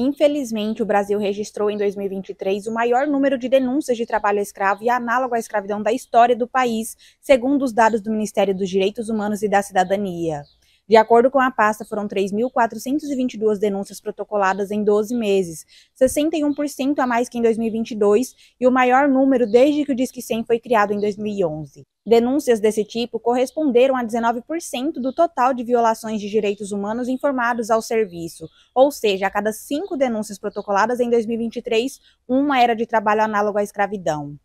Infelizmente, o Brasil registrou em 2023 o maior número de denúncias de trabalho escravo e análogo à escravidão da história do país, segundo os dados do Ministério dos Direitos Humanos e da Cidadania. De acordo com a pasta, foram 3.422 denúncias protocoladas em 12 meses, 61% a mais que em 2022 e o maior número desde que o Disque 100 foi criado em 2011. Denúncias desse tipo corresponderam a 19% do total de violações de direitos humanos informados ao serviço, ou seja, a cada cinco denúncias protocoladas em 2023, uma era de trabalho análogo à escravidão.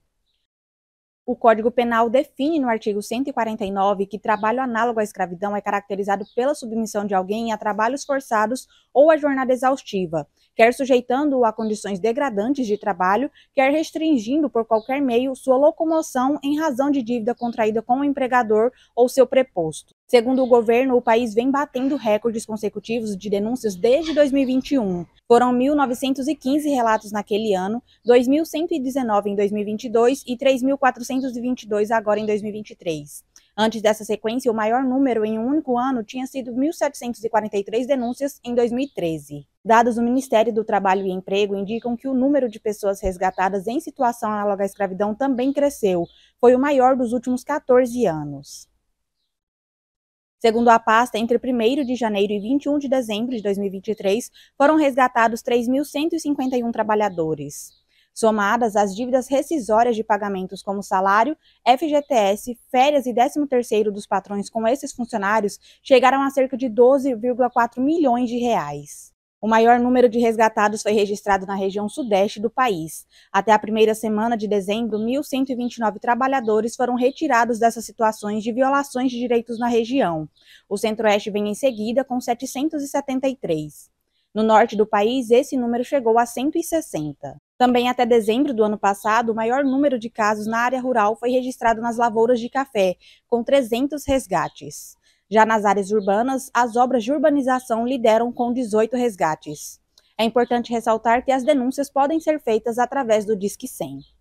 O Código Penal define no artigo 149 que trabalho análogo à escravidão é caracterizado pela submissão de alguém a trabalhos forçados ou a jornada exaustiva, quer sujeitando-o a condições degradantes de trabalho, quer restringindo por qualquer meio sua locomoção em razão de dívida contraída com o empregador ou seu preposto. Segundo o governo, o país vem batendo recordes consecutivos de denúncias desde 2021. Foram 1.915 relatos naquele ano, 2.119 em 2022 e 3.422 agora em 2023. Antes dessa sequência, o maior número em um único ano tinha sido 1.743 denúncias em 2013. Dados do Ministério do Trabalho e Emprego indicam que o número de pessoas resgatadas em situação análoga à escravidão também cresceu. Foi o maior dos últimos 14 anos. Segundo a pasta, entre 1 de janeiro e 21 de dezembro de 2023, foram resgatados 3.151 trabalhadores somadas às dívidas rescisórias de pagamentos como salário, FGTS, férias e 13º dos patrões com esses funcionários, chegaram a cerca de 12,4 milhões de reais. O maior número de resgatados foi registrado na região sudeste do país. Até a primeira semana de dezembro, 1.129 trabalhadores foram retirados dessas situações de violações de direitos na região. O centro-oeste vem em seguida, com 773. No norte do país, esse número chegou a 160. Também até dezembro do ano passado, o maior número de casos na área rural foi registrado nas lavouras de café, com 300 resgates. Já nas áreas urbanas, as obras de urbanização lideram com 18 resgates. É importante ressaltar que as denúncias podem ser feitas através do Disque 100.